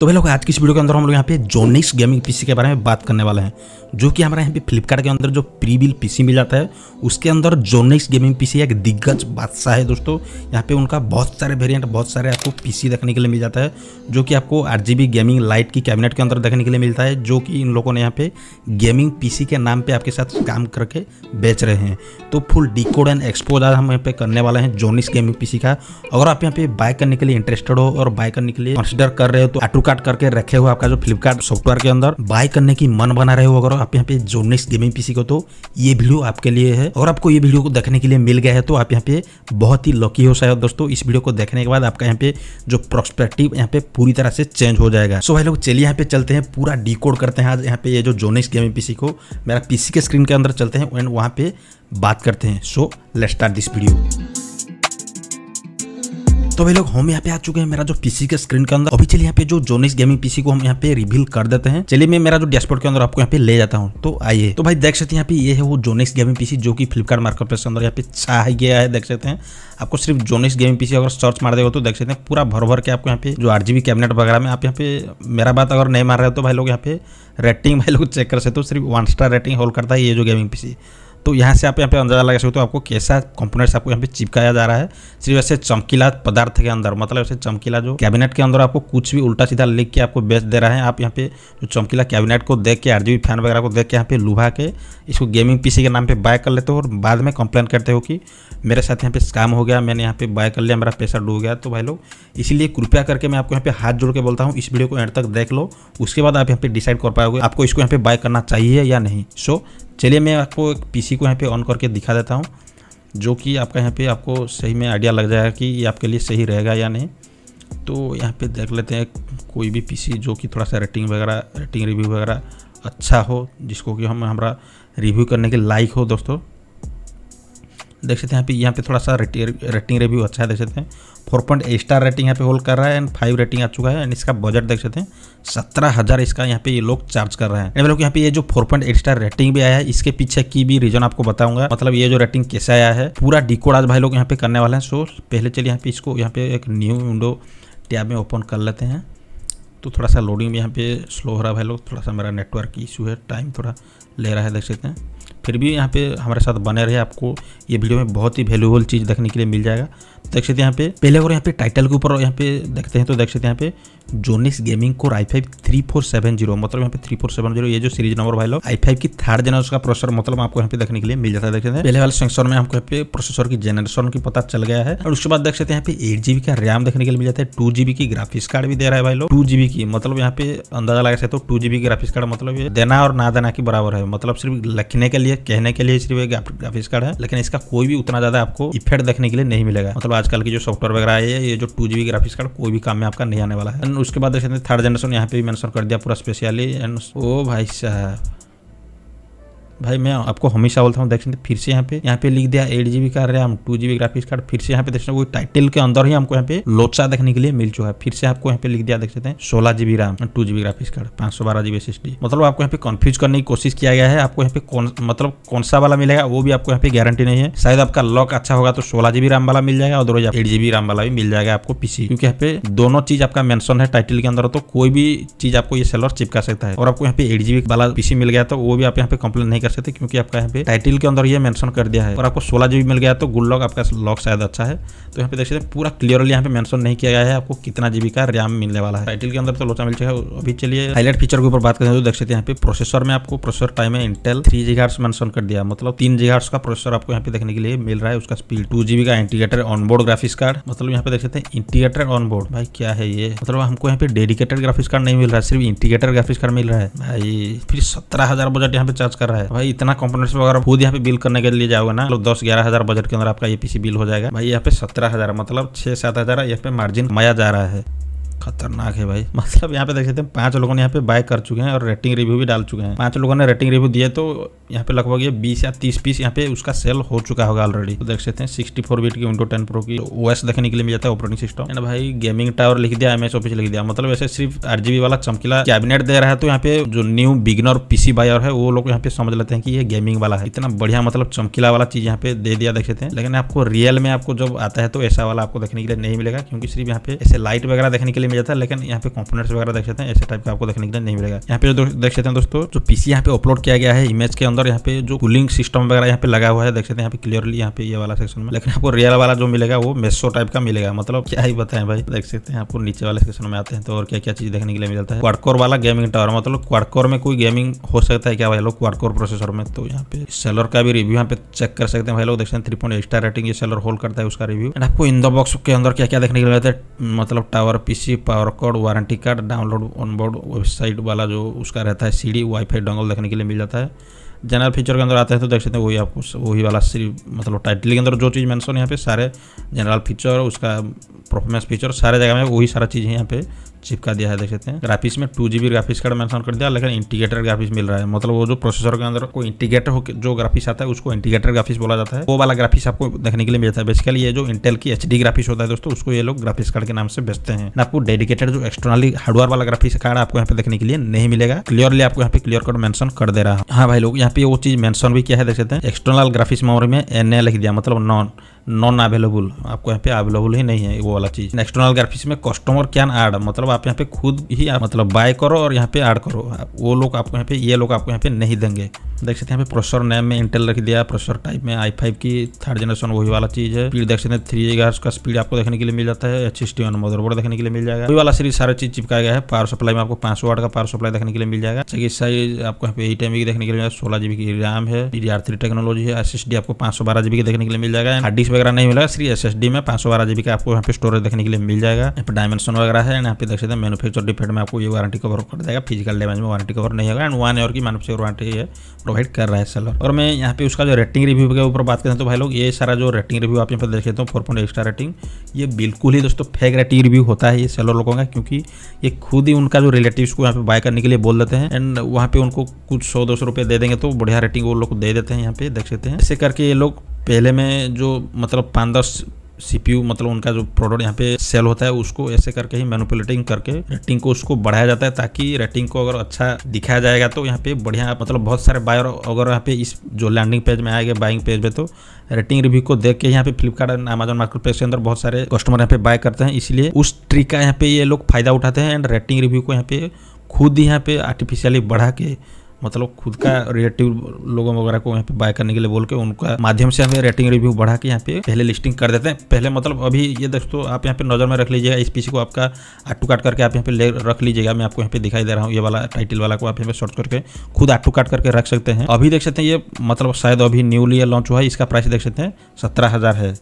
तो भाई लोग आज की इस वीडियो के अंदर हम लोग यहाँ पे जोनिक्स गेमिंग पीसी के बारे में बात करने वाले हैं जो कि हमारे यहाँ पे फ्लिपकार्ट के अंदर जो प्री बिल पीसी मिल जाता है उसके अंदर जोनिक्स गेमिंग पीसी एक दिग्गज बादशाह है दोस्तों यहाँ पे उनका बहुत सारे वेरिएंट बहुत सारे आपको पीसी देखने के लिए मिल जाता है जो कि आपको आठ गेमिंग लाइट की कैबिनेट के अंदर देखने के लिए मिलता है जो कि इन लोगों ने यहाँ पे गेमिंग पी के नाम पर आपके साथ काम करके बेच रहे हैं तो फुल डिकोड एंड एक्सपोज आज हम यहाँ पे करने वाले हैं जोनिक्स गेमिंग पी का अगर आप यहाँ पे बाय करने के लिए इंटरेस्टेड हो और बाय करने के लिए कंसिडर कर रहे हो तो आटू फ्लिपकार्ट करके रखे हुए आपका जो फ्लिपकार्ट सॉफ्टवेयर के अंदर बाय करने की मन बना रहे हो अगर आप यहाँ पे जो नेक्स्ट गेमिंग पीसी को तो ये वीडियो आपके लिए है और आपको ये वीडियो को देखने के लिए मिल गया है तो आप यहाँ पे बहुत ही लकी हो शायद दोस्तों इस वीडियो को देखने के बाद आपका यहाँ पे जो प्रोस्पेक्टिव यहाँ पे पूरी तरह से चेंज हो जाएगा सो भाई लोग चलिए यहाँ पे चलते हैं पूरा डिकोड करते हैं आज यहाँ पे ये जो जोनेक्स गेमिंग पीसी को मेरा पीसी के स्क्रीन के अंदर चलते हैं एंड वहाँ पे बात करते हैं so let start this video तो भाई लोग हम यहाँ पे आ चुके हैं मेरा जो पीसी के स्क्रीन के अंदर अभी चलिए यहाँ पे जो जोनिस गेमिंग पीसी को हम यहाँ पे रिवील कर देते हैं चलिए मैं मेरा जो डैशबोर्ड के अंदर आपको यहाँ पे ले जाता हूँ तो आइए तो भाई देख सकते हैं यहाँ पे ये है वो जोनिस गेमिंग पीसी जो कि फ्लिपकार्ट मार्केट प्लेस के अंदर यहाँ पे छा गया है देख सकते हैं आपको सिर्फ जोनिस गेमिंग पीसी अगर सर्च मार देगा तो देख सकते हैं पूरा भर भर के आपको यहाँ पे जो आरजीबी कैबिनेट वगैरह में आप यहाँ पे मेरा बात अगर नहीं मार रहे हो तो भाई लोग यहाँ पे रेटिंग भाई लोग चेक कर सकते हो सिर्फ वन स्टार रेटिंग होल्ड करता है ये जो गेमिंग पीसी तो यहाँ से आप यहाँ पे अंदाजा लगा सकते हो आपको कैसा कंपोनेंट्स आपको यहाँ पे चिपकाया जा रहा है सिर्फ ऐसे चमकीला पदार्थ के अंदर मतलब ऐसे चमकीला जो कैबिनेट के अंदर आपको कुछ भी उल्टा सीधा लिख के आपको बेच दे रहा है आप यहाँ पे जो चमकीला कैबिनेट को देख के आरजीबी फैन वगैरह को देख के यहाँ पे लुभा के इसको गेमिंग पीसी के नाम पर बाय कर लेते हो और बाद में कंप्लेन करते हो कि मेरे साथ यहाँ पे स्काम हो गया मैंने यहाँ पे बाय कर लिया मेरा पैसा डूब गया तो भाई लोग इसीलिए कृपया करके मैं आपको यहाँ पे हाथ जोड़ के बोलता हूँ इस वीडियो को एंड तक देख लो उसके बाद आप यहाँ पे डिसाइड कर पाओगे आपको इसको यहाँ पे बाय करना चाहिए या नहीं सो चलिए मैं आपको एक पीसी को यहाँ पे ऑन करके दिखा देता हूँ जो कि आपका यहाँ पे आपको सही में आइडिया लग जाएगा कि ये आपके लिए सही रहेगा या नहीं तो यहाँ पे देख लेते हैं कोई भी पीसी जो कि थोड़ा सा रेटिंग वगैरह रेटिंग रिव्यू वगैरह अच्छा हो जिसको कि हम हमारा रिव्यू करने के लायक हो दोस्तों देख सकते हैं यहाँ पे यहाँ पे थोड़ा सा रेटिंग रिव्यू अच्छा है देख सकते हैं four point eight star rating यहाँ पे होल्ड कर रहा है एंड फाइव रेटिंग आ चुका है एंड इसका बजट देख सकते हैं सत्रह हज़ार इसका यहाँ पे ये लोग चार्ज कर रहे हैं एंड लोग यहाँ पे ये जो four point eight star rating भी आया है इसके पीछे की भी रीजन आपको बताऊंगा मतलब ये जो रेटिंग कैसे आया है पूरा डिकोड आज भाई लोग यहाँ पे करने वाले हैं सो पहले चलिए यहाँ पे इसको यहाँ पे एक न्यू विंडो टैब में ओपन कर लेते हैं तो थोड़ा सा लोडिंग भी यहाँ पे स्लो हो रहा है भाई लोग थोड़ा सा मेरा नेटवर्क इशू है टाइम थोड़ा ले रहा है देख सकते हैं फिर भी यहाँ पे हमारे साथ बने रहे आपको ये वीडियो में बहुत ही वैल्यूबल चीज़ देखने के लिए मिल जाएगा देख सकते हैं यहाँ पे पहले अगर यहाँ पे टाइटल के ऊपर यहाँ पे देखते हैं तो देख सकते हैं यहाँ पे जोनिस गेमिंग को I five three four seven zero मतलब यहाँ पे थ्री फोर सेवन जीरो ये जो सीरीज नंबर भाई लोग आई फाइव की थर्ड जनरेशन का प्रोसेसर मतलब आपको यहाँ पे देखने के लिए मिल जाता है देख सकते हैं पहले वाले सेंसर में आपको यहाँ पे प्रोसेसर की जनरेशन की पता चल गया है और उसके बाद देख सकते हैं यहाँ पे एट जीबी का रैम देखने के लिए मिल जाता है टू जीबी की ग्राफिक्स कार्ड भी दे रहा है भाई लोग टू जीबी की मतलब यहाँ पे अंदाजा लगा सकते हो टू जीबी ग्राफिक्स कार्ड मतलब देना और ना देना के बराबर है मतलब सिर्फ लिखने के लिए कहने के लिए सिर्फ एक ग्राफिक्स कार्ड है लेकिन इसका कोई भी उतना ज्यादा आपको इफेक्ट देखने के लिए नहीं मिलेगा मतलब आजकल की जो सॉफ्टवेयर वगैरह है ये जो टू जीबी ग्राफिक्स कार्ड कोई भी काम में आपका नहीं आने वाला है एंड उसके बाद देख सकते थर्ड जनरेशन यहाँ पे भी मैंने कर दिया पूरा स्पेशली एंड ओ भाई साहब भाई मैं आपको हमेशा बोलता हूँ देख सकते फिर से यहाँ पे यहाँ पे लिख दिया एट जीबी का RAM two GB graphics card फिर से यहाँ पे देख सकते टाइटल के अंदर ही हमको यहाँ पे लोचा देखने के लिए मिल चुका है फिर से आपको यहाँ पे लिख दिया देख सकते हैं सोलह GB RAM two GB graphics card पांच सौ बारह जीबी एस मतलब आपको यहाँ पे कंफ्यूज करने की कोशिश किया गया है आपको यहाँ पे कौन मतलब कौन सा वाला मिलेगा वो भी आपको यहाँ पे गारंटी नहीं है शायद आपका लॉक अच्छा होगा तो सोलह जीबी रैम वाला मिल जाएगा और एट जीबी रैम वाला भी मिल जाएगा आपको पीसी क्योंकि यहाँ पे दोनों चीज आपका मेंशन है टाइटल के अंदर तो कोई भी चीज आपको ये सेलर चिपका सकता है और आपको यहाँ पे एट जीबी वाला पीसी मिल गया तो वो भी आप यहाँ पे कंप्लेन नहीं कर कर सकते क्योंकि आपका यहाँ पे टाइटल के अंदर ये मेंशन कर दिया है और आपको सोलह जीबी मिल गया तो गुड लॉक आपका लॉक शायद अच्छा है तो यहाँ पे देख सकते हैं पूरा क्लियरली यहाँ पे मेंशन नहीं किया गया है आपको कितना जीबी का रैम मिलने वाला है टाइटल के अंदर तो लोचा मिल चुका है अभी चलिए हाईलाइट फीचर के ऊपर बात करें तो देख सकते हैं यहाँ पे प्रोसेसर में आपको प्रोसेसर टाइम है इंटेल थ्री जी मेंशन कर दिया मतलब तीन जी का प्रोसेसर आपको यहाँ पे देखने के लिए मिल रहा है उसका स्पीड टू का इंटीग्रेटेड ऑनबोर्ड ग्राफिक्स कार्ड मतलब यहाँ पे देख सकते हैं इंटीग्रेटेड ऑनबोर्ड भाई क्या है ये मतलब हमको यहाँ पे डेडिकेटेड ग्राफिक्स कार्ड नहीं मिल रहा है सिर्फ इंटीग्रेटर ग्राफिक्स कार्ड मिल रहा है भाई फिर सत्रह हजार बजट यहाँ पे चार्ज कर रहा है भाई इतना कंपोनेंट्स वगैरह खुद यहाँ पे बिल करने के लिए जाओगे ना मतलब दस ग्यारह हजार बजट के अंदर आपका ये पीसी बिल हो जाएगा भाई यहाँ पे सत्रह हजार मतलब छह सात हजार यहाँ पे मार्जिन माया जा रहा है खतरनाक है भाई मतलब यहाँ पे देख सकते हैं पांच लोगों ने यहाँ पे बाय कर चुके हैं और रेटिंग रिव्यू भी डाल चुके हैं पांच लोगों ने रेटिंग रिव्यू दिए तो यहाँ पे लगभग ये बीस या तीस पीस यहाँ पे उसका सेल हो चुका होगा ऑलरेडी तो देख सकते हैं सिक्सटी फोर बीट की विंडो टेन प्रो की ओ देखने के लिए मिल जाता है ऑपरेटिंग सिस्टम एंड भाई गेमिंग टावर लिख दिया एम एस ऑफिस लिख दिया मतलब ऐसे सिर्फ आरजीबी वाला चमकीला कैबिनेट दे रहा है तो यहाँ पे जो न्यू बिगनर पीसी बायर है वो लोग यहाँ पे समझ लेते हैं कि ये गेमिंग वाला है इतना बढ़िया मतलब चमकीला वाला चीज यहाँ पे दे दिया देख सकते हैं लेकिन आपको रियल में आपको जब आता है तो ऐसा वाला आपको देखने के लिए नहीं मिलेगा क्योंकि सिर्फ यहाँ पे ऐसे लाइट वगैरह देखने के लिए जाता है लेकिन यहाँ पे कॉम्पोनेट्स वगैरह देख सकते हैं ऐसे टाइप का आपको देखने के लिए नहीं मिलेगा यहाँ पे जो देख सकते हैं दोस्तों जो पीसी यहाँ पे अपलोड किया गया है इमेज के अंदर यहाँ पे जो कूलिंग सिस्टम वगैरह यहाँ पे लगा हुआ है देख सकते हैं यहाँ पे क्लियरली यहाँ पे ये वाला सेक्शन में लेकिन आपको रियल वाला जो मिलेगा वो मेसो टाइप का मिलेगा मतलब क्या ही बताए भाई देख सकते हैं आपको नीचे वाले सेक्शन में आते हैं तो और क्या क्या चीज देखने के लिए मिलता है क्वारकोर वाला गेमिंग टावर मतलब क्वारकोर में कोई गेमिंग हो सकता है क्या भाई लोग क्वारकोर प्रोसेसर में तो यहाँ पे सेलर का भी रिव्यू यहाँ पे चेक कर सकते हैं भाई लोग देख सकते हैं थ्री स्टार रेटिंग ये सेलर होल्ड करता है उसका रिव्यू एंड आपको इन बॉक्स के अंदर क्या क्या देखने के लिए मिलता है मतलब tower PC power card warranty card download onboard website वाला जो उसका रहता है सीडी वाईफाई डोंगल देखने के लिए मिल जाता है जनरल फीचर के अंदर आते हैं तो देख सकते हैं वही आपको वही वाला सी मतलब टाइटल के अंदर जो चीज़ मैंशन यहाँ पे सारे जनरल फीचर उसका परफॉर्मेंस फीचर सारे जगह में वही सारा चीज़ है यहाँ पे चिपका दिया है देख सकते हैं ग्राफिक्स में two GB graphics card mention कर दिया लेकिन इंटीग्रेटेड ग्राफिक्स मिल रहा है मतलब वो जो प्रोसेसर के अंदर कोई इंटीग्रेटर हो जो ग्राफिक्स आता है उसको इंटीग्रेटर ग्राफिक्स बोला जाता है वो वाला ग्राफिक्स आपको देखने के लिए मिलता है बेसिकली ये जो इंटेल की एच ग्राफिक्स होता है दोस्तों उसको ये लोग ग्राफिक्स कार्ड के नाम से बेचते हैं आपको डेडिकेटेड जो एक्सटर्नली हार्डवेयर वाला ग्राफिक्स कार्ड आपको यहाँ पे देखने के लिए नहीं मिलेगा क्लियरली आपको यहाँ पे क्लियर कार्ड मेंशन कर दे रहा है हाँ भाई लोग यहाँ पे वो चीज मेंशन भी किया है देख सकते हैं एक्सटर्नल ग्राफिक्स मेमोरी में एन लिख दिया मतलब नॉन नॉन अवेलेबल आपको यहाँ पे अवेलेबल ही नहीं है वो वाला चीज़ एक्सटर्नल ग्राफिक्स में कस्टमर कैन ऐड मतलब आप यहाँ पे खुद ही मतलब बाय करो और यहाँ पे ऐड करो वो लोग आपको यहाँ पे ये लोग आपको यहाँ पे नहीं देंगे देख सकते हैं यहाँ पे प्रोसेसर नेम में इंटेल रख दिया प्रोसेसर टाइप में आई फाइव की थर्ड जनरेशन वही वाला चीज है स्पीड देख सकते हैं थ्री एगार्स का स्पीड आपको देखने के लिए मिल जाता है एच एस टी मदरबोर्ड देखने के लिए मिल जाएगा वही वाला सीरीज सारे चीज चिपकाया गया है पावर सप्लाई में आपको पांच वाट का पावर सप्लाई देखने के लिए मिल जाएगा चेक साइज आपको यहाँ पे एट एम देखने के लिए सोलह जीबी की रैम है डी टेक्नोलॉजी है एस आपको पांच सौ बारह जीबी देखने के लिए मिल जाएगा हार्ड डिस्क वगैरह नहीं मिलेगा सिर्फ एस में पांच सौ बारह जीबी का आपको यहाँ पे स्टोरेज देखने के लिए मिल जाएगा यहाँ पर डायमेंशन वगैरह है यहाँ पे देख सकते हैं मैनुफेक्चर डिफेंड में आपको ये वारंटी कवर कर देगा फिजिकल डैमेज में वारंटी कवर नहीं होगा एंड वन ईयर की मैनुफेक्चर वारंटी है प्रोवाइड कर रहा है सेलर और मैं यहाँ पे उसका जो रेटिंग रिव्यू के ऊपर बात करते तो भाई लोग ये सारा जो रेटिंग रिव्यू आप यहाँ पर देख सकते हो फोर पॉइंट स्टार रेटिंग ये बिल्कुल ही दोस्तों फेक रेटिंग रिव्यू होता है ये सेलर लोगों का क्योंकि ये खुद ही उनका जो रिलेटिव को यहाँ पे बाय करने के लिए बोल देते हैं एंड वहाँ पे उनको कुछ सौ दो सौ रुपये दे देंगे तो बढ़िया रेटिंग वो लोग दे देते हैं यहाँ पे देख सकते हैं ऐसे करके ये लोग पहले में जो मतलब पाँच दस सीपीयू मतलब उनका जो प्रोडक्ट यहाँ पे सेल होता है उसको ऐसे करके ही मैनुपुलेटिंग करके रेटिंग को उसको बढ़ाया जाता है ताकि रेटिंग को अगर अच्छा दिखाया जाएगा तो यहाँ पे बढ़िया मतलब बहुत सारे बायर अगर यहाँ पे इस जो लैंडिंग पेज में आएगा बाइंग पेज पे तो रेटिंग रिव्यू को देख के यहाँ पे फ्लिपकार्ट अमेजन मार्केट प्लेस के अंदर बहुत सारे कस्टमर यहाँ पे बाय करते हैं इसलिए उस ट्रिक का यहाँ पे ये लोग फायदा उठाते हैं एंड रेटिंग रिव्यू को यहाँ पे खुद ही यहाँ पे आर्टिफिशियली बढ़ा के मतलब खुद का रिलेटिव लोगों वगैरह को यहाँ पे बाय करने के लिए बोल के उनका माध्यम से हमें रेटिंग रिव्यू बढ़ा के यहाँ पे पहले लिस्टिंग कर देते हैं पहले मतलब अभी ये दोस्तों आप यहाँ पे नज़र में रख लीजिएगा इस पीसी को आपका आटू काट करके आप यहाँ पे ले रख लीजिएगा मैं आपको यहाँ पे दिखाई दे रहा हूँ ये वाला टाइटल वाला को आप यहाँ पे सर्च करके खुद आटू काट करके रख सकते हैं अभी देख सकते हैं ये मतलब शायद अभी न्यूली लॉन्च हुआ है इसका प्राइस देख सकते हैं सत्रह है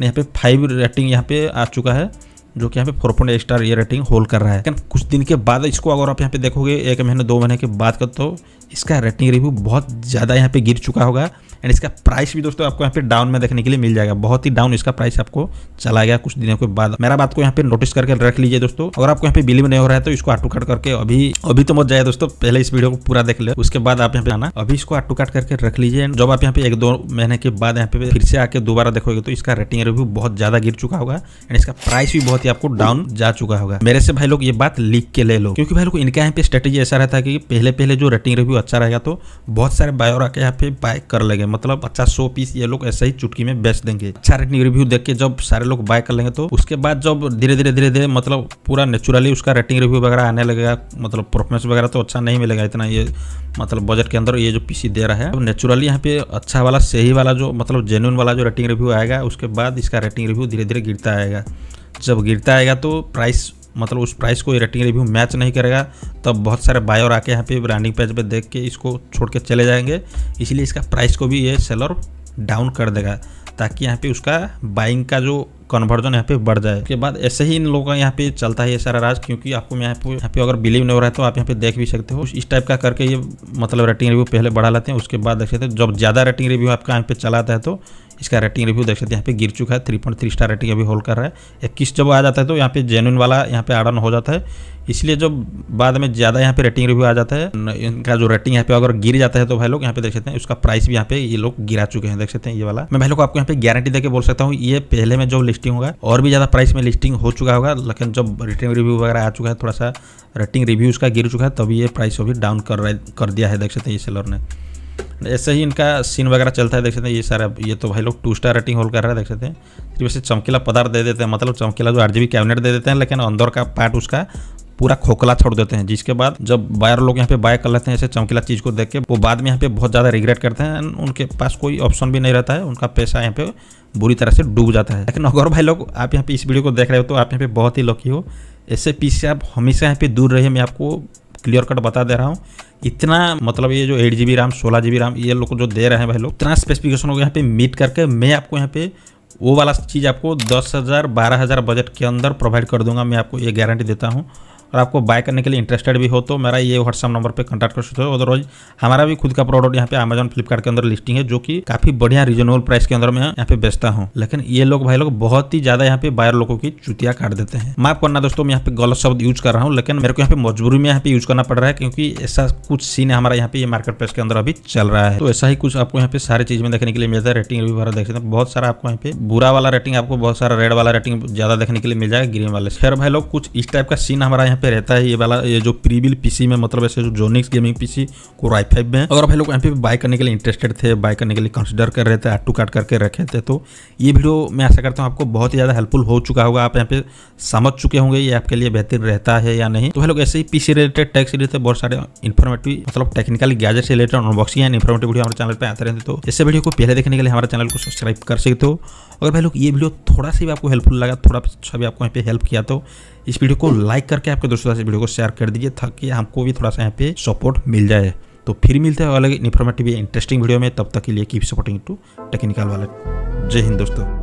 यहाँ पे फाइव रेटिंग यहाँ पे आ चुका है जो कि यहाँ पे फोर पॉइंट स्टार ये रेटिंग होल्ड कर रहा है लेकिन कुछ दिन के बाद इसको अगर आप यहाँ पे देखोगे एक महीने दो महीने के बाद का तो इसका रेटिंग रिव्यू बहुत ज़्यादा यहाँ पे गिर चुका होगा एंड इसका प्राइस भी दोस्तों आपको यहाँ पे डाउन में देखने के लिए मिल जाएगा बहुत ही डाउन इसका प्राइस आपको चला गया कुछ दिनों के बाद मेरा बात को यहाँ पे नोटिस करके रख लीजिए दोस्तों अगर आपको यहाँ पे बिलीव नहीं हो रहा है तो इसको आटू काट करके अभी अभी तो मत जाए दोस्तों पहले इस वीडियो को पूरा देख ले उसके बाद आप यहाँ पे आना अभी इसको आटू काट करके रख लीजिए एंड जब आप यहाँ पे एक दो महीने के बाद यहाँ पे फिर से आके दोबारा देखोगे तो इसका रेटिंग रिव्यू बहुत ज्यादा गिर चुका होगा एंड इसका प्राइस भी बहुत साथ ही आपको डाउन जा चुका होगा मेरे से भाई लोग ये बात लिख के ले लो क्योंकि भाई लोग इनका यहाँ पे स्ट्रेटेजी ऐसा रहता है कि पहले पहले जो रेटिंग रिव्यू अच्छा रहेगा तो बहुत सारे बायोरा आके यहाँ पे बाय कर लेंगे मतलब अच्छा सौ पीस ये लोग ऐसे ही चुटकी में बेच देंगे अच्छा रेटिंग रिव्यू देख के जब सारे लोग बाय कर लेंगे तो उसके बाद जब धीरे धीरे धीरे धीरे मतलब पूरा नेचुरली उसका रेटिंग रिव्यू वगैरह आने लगेगा मतलब परफॉर्मेंस वगैरह तो अच्छा नहीं मिलेगा इतना ये मतलब बजट के अंदर ये जो पीसी दे रहा है अब नेचुरली यहाँ पे अच्छा वाला सही वाला जो मतलब जेन्यून वाला जो रेटिंग रिव्यू आएगा उसके बाद इसका रेटिंग रिव्यू धीरे धीरे गिरता आएगा जब गिरता आएगा तो प्राइस मतलब उस प्राइस को रेटिंग रिव्यू मैच नहीं करेगा तब बहुत सारे बायर आके यहाँ पे ब्रांडिंग पेज पे देख के इसको छोड़ के चले जाएंगे इसलिए इसका प्राइस को भी ये सेलर डाउन कर देगा ताकि यहाँ पे उसका बाइंग का जो कन्वर्जन यहाँ पे बढ़ जाए उसके बाद ऐसे ही इन लोगों का यहाँ पे चलता है ये सारा राज क्योंकि आपको यहाँ पे यहाँ पे अगर बिलीव नहीं हो रहा है तो आप यहाँ पे देख भी सकते हो इस टाइप का करके ये मतलब रेटिंग रिव्यू पहले बढ़ा लेते हैं उसके बाद देख सकते हैं जब ज़्यादा रेटिंग रिव्यू आपका यहाँ पे चलाता है तो इसका रेटिंग रिव्यू देख सकते हैं यहाँ पे गिर चुका है three point three star rating अभी होल्ड कर रहा है इक्कीस जब आ जाता है तो यहाँ पे जेनुन वाला यहाँ पे आडन हो जाता है इसलिए जब बाद में ज़्यादा यहाँ पे रेटिंग रिव्यू आ जाता है इनका जो रेटिंग यहाँ पे अगर गिर जाता है तो भाई लोग यहाँ पे देख सकते हैं उसका प्राइस भी यहाँ पे ये लोग गिरा चुके हैं देख सकते हैं ये वाला मैं भाई लोग आपको यहाँ पे गारंटी देकर बोल सकता हूँ ये पहले में जो लिस्टिंग होगा और भी ज़्यादा प्राइस में लिस्टिंग हो चुका होगा लेकिन जब रेटिंग रिव्यू वगैरह आ चुका है थोड़ा सा रेटिंग रिव्यू उसका गिर चुका है तभी ये प्राइस अभी डाउन कर कर दिया है देख सकते हैं ये सेलर ने ऐसे ही इनका सीन वगैरह चलता है देख सकते हैं ये सारा ये तो भाई लोग टू स्टार रेटिंग होल्ड कर रहा है देख सकते हैं फिर वैसे चमकीला पदार्थ दे देते हैं मतलब चमकीला जो आरजीबी कैबिनेट दे देते हैं लेकिन अंदर का पार्ट उसका पूरा खोखला छोड़ देते हैं जिसके बाद जब बायर लोग यहाँ पे बाय कर लेते हैं ऐसे चमकीला चीज़ को देख के वो बाद में यहाँ पे बहुत ज़्यादा रिग्रेट करते हैं उनके पास कोई ऑप्शन भी नहीं रहता है उनका पैसा यहाँ पे बुरी तरह से डूब जाता है लेकिन अगर भाई लोग आप यहाँ पे इस वीडियो को देख रहे हो तो आप यहाँ पे बहुत ही लकी हो पीस पीछे आप हमेशा यहाँ पे दूर रहिए मैं आपको क्लियर कट बता दे रहा हूँ इतना मतलब ये जो एट जी रैम सोलह जी रैम ये लोग जो दे रहे हैं भाई लोग इतना स्पेसिफिकेशन को यहाँ पे मीट करके मैं आपको यहाँ पे वो वाला चीज़ आपको दस हज़ार बारह हज़ार बजट के अंदर प्रोवाइड कर दूंगा मैं आपको ये गारंटी देता हूँ और आपको बाय करने के लिए इंटरेस्टेड भी हो तो मेरा ये व्हाट्सअप नंबर पर कॉन्टैक्ट कर सकते हो अदरवाइज हमारा भी खुद का प्रोडक्ट यहाँ पे अमेजन फ्लिपकार्ट के अंदर लिस्टिंग है जो कि काफी बढ़िया रीजनेबल प्राइस के अंदर मैं यहाँ पे बेचता हूँ लेकिन ये लोग भाई लोग बहुत ही ज्यादा यहाँ पे बायर लोगों की चुतिया काट देते हैं माफ करना दोस्तों मैं यहाँ पे गलत शब्द यूज कर रहा हूँ लेकिन मेरे को यहाँ पे मजबूरी में यहाँ पे यूज करना पड़ रहा है क्योंकि ऐसा कुछ सीन हमारा यहाँ पे मार्केट प्लेस के अंदर अभी चल रहा है तो ऐसा ही कुछ आपको यहाँ पे सारी चीज में देखने के लिए मिलता है रेटिंग भी देख सकते हैं बहुत सारा आपको यहाँ पे बुरा वाला रेटिंग आपको बहुत सारा रेड वाला रेटिंग ज्यादा देखने के लिए मिल जाएगा ग्रीन वाले फिर भाई लोग कुछ इस टाइप का सीन हमारा यहाँ पे रहता है ये वाला ये जो प्रीबिल पीसी में मतलब ऐसे जो जोनिक्स गेमिंग पीसी को आई फाइव में अगर भाई लोग एम पी बाय करने के लिए इंटरेस्टेड थे बाय करने के लिए कंसिडर कर रहे थे एड टू कार्ड करके रखे थे तो ये वीडियो मैं आशा करता हूँ आपको बहुत ही ज़्यादा हेल्पफुल हो चुका होगा आप यहाँ पे समझ चुके होंगे ये आपके लिए बेहतर रहता है या नहीं तो भाई लोग ऐसे ही पीसी रिलेटेड टैक्स रिलेटेड बहुत सारे इन्फॉर्मेटिव मतलब टेक्निकल गैजेट से related unboxing and informative video हमारे चैनल पर आते रहते तो ऐसे वीडियो को पहले देखने के लिए हमारे चैनल को सब्सक्राइब कर सकते हो अगर भाई लोग ये वीडियो थोड़ा सा भी आपको हेल्पफुल लगा थोड़ा सा भी आपको यहाँ पे हेल्प किया तो इस वीडियो को लाइक करके आपके दोस्तों से वीडियो को शेयर कर दीजिए ताकि हमको भी थोड़ा सा यहाँ पे सपोर्ट मिल जाए तो फिर मिलते हैं अलग इन्फॉर्मेटिव इंटरेस्टिंग वीडियो में तब तक के लिए कीप सपोर्टिंग टू टेक्निकल वाले जय हिंद दोस्तों